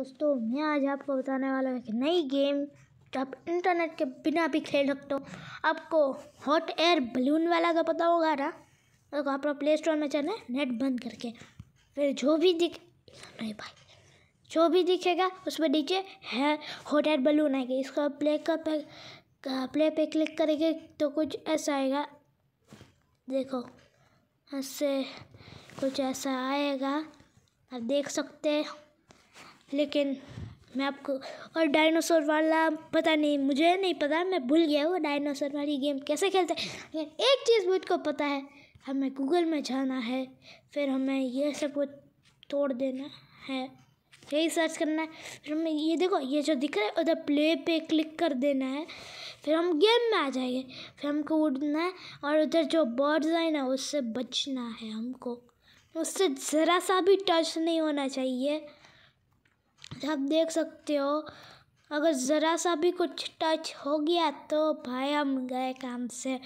दोस्तों मैं आज आपको बताने वाला हूँ एक नई गेम जो आप इंटरनेट के बिना भी खेल सकते हो आपको हॉट एयर बलून वाला तो पता होगा ना तो आप लोग प्ले स्टोर में चले नेट बंद करके फिर जो भी दिख नहीं भाई जो भी दिखेगा उसमें नीचे है हॉट एयर बलून आएगी इसका प्ले का पे प्ले पे क्लिक करेंगे तो कुछ ऐसा आएगा देखो ऐसे कुछ ऐसा आएगा आप देख सकते हैं लेकिन मैं आपको और डायनासोर वाला पता नहीं मुझे नहीं पता मैं भूल गया हूँ डायनासोर वाली गेम कैसे खेलते हैं लेकिन एक चीज़ मुझको पता है हमें गूगल में जाना है फिर हमें ये सब कुछ तोड़ देना है यही सर्च करना है फिर हमें ये देखो ये जो दिख रहा है उधर प्ले पे क्लिक कर देना है फिर हम गेम में आ जाएंगे फिर हमको उड़ना है और उधर जो बर्ड्स आए ना उससे बचना है हमको उससे ज़रा सा भी टच नहीं होना चाहिए आप देख सकते हो अगर ज़रा सा भी कुछ टच हो गया तो भाई हम गए काम से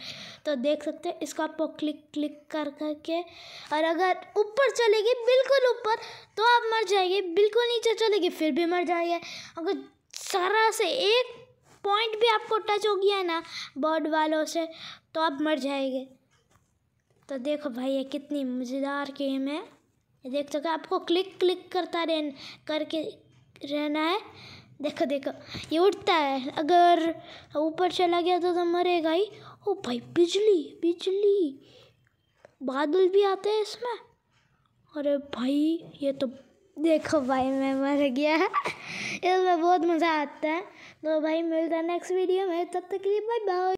तो देख सकते हो इसको आपको क्लिक क्लिक कर करके और अगर ऊपर चलेगी बिल्कुल ऊपर तो आप मर जाएंगे बिल्कुल नीचे चलेगी फिर भी मर जाएंगे अगर सारा से एक पॉइंट भी आपको टच हो गया ना बॉर्ड वालों से तो आप मर जाएंगे तो देखो भाई ये कितनी मज़ेदार गेम है देख सकते आपको क्लिक क्लिक करता रह करके रहना है देखो देखो ये उठता है अगर ऊपर चला गया तो तो मरेगा ही ओ भाई बिजली बिजली बादल भी आते हैं इसमें अरे भाई ये तो देखो भाई मैं मर गया इसमें बहुत मज़ा आता है तो भाई मिलता है नेक्स्ट वीडियो में तब तक के लिए बाय बाय